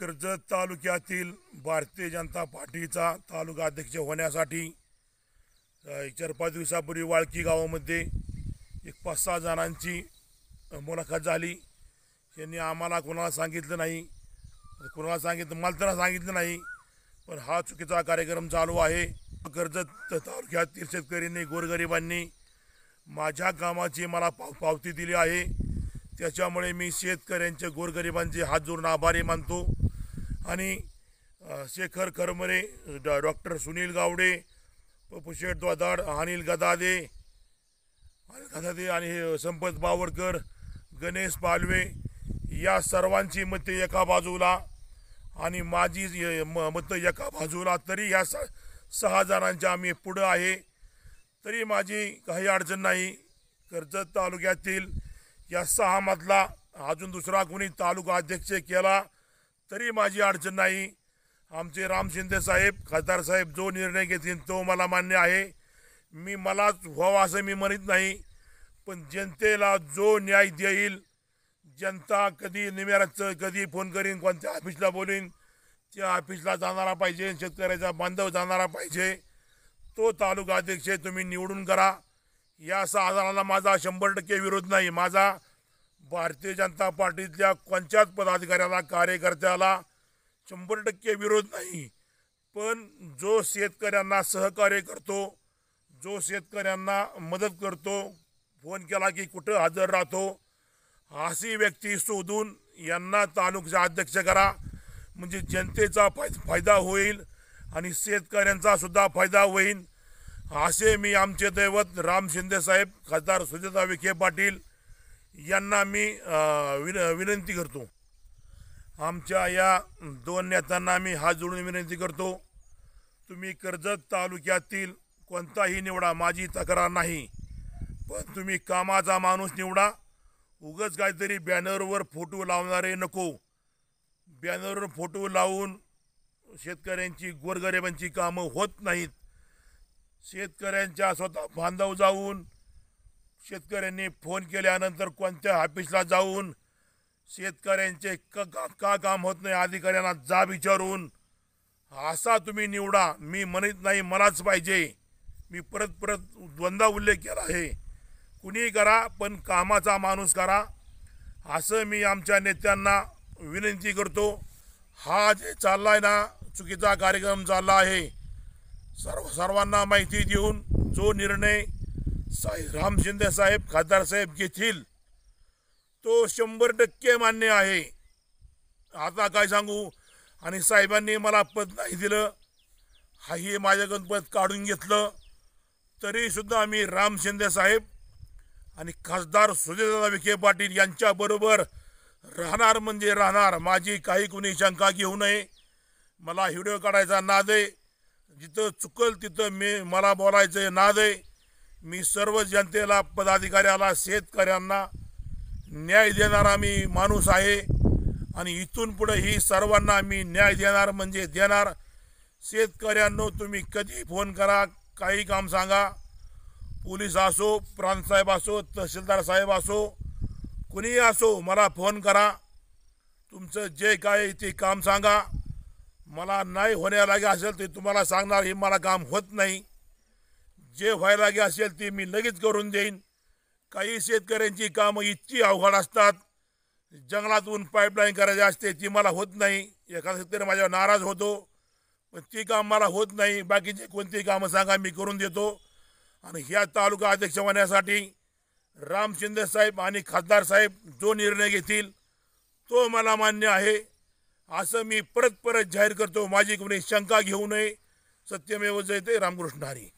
कर्जत तालुक्यातील भारतीय जनता पार्टीचा तालुका अध्यक्ष होण्यासाठी चार पाच दिवसापूर्वी वाळकी गावामध्ये एक पाच सहा जणांची मुलाखत झाली यांनी आम्हाला कोणाला सांगितलं नाही कोणाला सांगितलं मला तर सांगितलं नाही पण हा चुकीचा कार्यक्रम चालू आहे कर्जत तालुक्यातील शेतकऱ्यांनी गोरगरिबांनी माझ्या कामाची मला पाव पावती दिली आहे त्याच्यामुळे मी शेतकऱ्यांचे गोरगरिबांचे हात जोडून आभारी मानतो आणि शेखर करमरे डॉक्टर सुनील गावडे शेठ द्वादाड अनिल गदादे अनिल गदादे आणि संपत बावरकर गणेश पालवे या सर्वांची मते एका बाजूला आणि माझी म मतं एका बाजूला तरी ह्या सहा जणांच्या आम्ही पुढं आहे तरी माझी काही अडचण नाही कर्जत तालुक्यातील या सहामधला अजून दुसरा कोणी तालुका अध्यक्ष केला तरी माझी अडचण नाही आमचे राम शिंदे साहेब खासदार साहेब जो निर्णय घेतील तो मला मान्य आहे मी मलाच व्हावा असं मी म्हणत नाही पण जनतेला जो न्याय देईल जनता कधी निम्याचं कधी फोन करीन कोणत्या ऑफिसला बोलीन त्या ऑफिसला जाणारा पाहिजे शेतकऱ्याचा बांधव जाणारा पाहिजे तो तालुका अध्यक्ष तुम्ही निवडून करा या असा आजाराला माझा शंभर टक्के विरोध नाही माझा भारतीय जनता पार्टीतल्या कोणत्याच पदाधिकाऱ्याला कार्यकर्त्याला शंभर टक्के विरोध नाही पण जो शेतकऱ्यांना सहकार्य करतो जो शेतकऱ्यांना मदत करतो फोन केला की कुठं हजर राहतो अशी व्यक्ती शोधून यांना तालुक्याचा अध्यक्ष करा म्हणजे जनतेचा फाय फायदा होईल आणि शेतकऱ्यांचा सुद्धा फायदा होईल असे मी आमचे दैवत राम शिंदेसाहेब खासदार सुजिता विखे पाटील यांना मी विन विनंती करतो आमच्या या दोन नेत्यांना मी हात जोडून विनंती करतो तुम्ही कर्जत तालुक्यातील कोणताही निवडा माझी तक्रार नाही पण तुम्ही कामाचा माणूस निवडा उगच काहीतरी बॅनरवर फोटो लावणारे नको बॅनरवर फोटो लावून शेतकऱ्यांची गोरगरिबांची कामं होत नाहीत शेतकऱ्यांच्या स्वतः बांधव जाऊन शेतकऱ्यांनी फोन केल्यानंतर कोणत्या ऑफिसला जाऊन शेतकऱ्यांचे क का, का काम होत नाही अधिकाऱ्यांना जा विचारून असा तुम्ही निवडा मी म्हणत नाही मलाच पाहिजे मी परत परत द्वंद्वा उल्लेख केला आहे कुणीही करा पण कामाचा माणूस करा असं मी आमच्या नेत्यांना विनंती करतो हा जे चालला आहे ना चुकीचा कार्यक्रम चालला आहे सर्व सर्वांना माहिती देऊन जो निर्णय साहेब राम शिंदे साहेब खासदार साहेब घेतील तो शंभर टक्के मान्य आहे आता काय सांगू आणि साहेबांनी मला पद नाही दिलं हाही माझ्याकडून पद काढून घेतलं तरीसुद्धा आम्ही राम शिंदे साहेब आणि खासदार सुजयदादा विखे पाटील यांच्याबरोबर राहणार म्हणजे राहणार माझी काही कुणी शंका घेऊ नये मला व्हिडिओ काढायचा ना दे जिथं चुकल तिथं मी मला बोलायचं ना दे मी सर्व जनतेला पदाधिकाऱ्याला शेतकऱ्यांना न्याय देणारा मी माणूस आहे आणि इथून पुढे ही सर्वांना मी न्याय देणार म्हणजे देणार शेतकऱ्यांनो तुम्ही कधी फोन करा काही काम सांगा पोलीस असो प्रांतसाहेब असो तहसीलदार साहेब असो कुणीही असो मला फोन करा तुमचं जे काय ते काम सांगा मला नाही होण्या लागे असेल ते तुम्हाला सांगणार हे मला काम होत नाही जे व्हायला गे असेल ते मी लगेच करून देईन काही शेतकऱ्यांची कामं इतकी अवघड असतात जंगलातून पाईपलाईन करायची असते ती मला होत नाही एखादा शेतकरी माझ्यावर नाराज होतो पण ती काम मला होत नाही बाकीचे कोणती कामं सांगा मी करून देतो आणि ह्या तालुका अध्यक्ष होण्यासाठी राम शिंदे साहेब आणि खासदार साहेब जो निर्णय घेतील तो मला मान्य आहे असं मी परत परत जाहीर करतो माझी कोणी शंका घेऊ नये सत्यमेव जयते रामकृष्ण हरी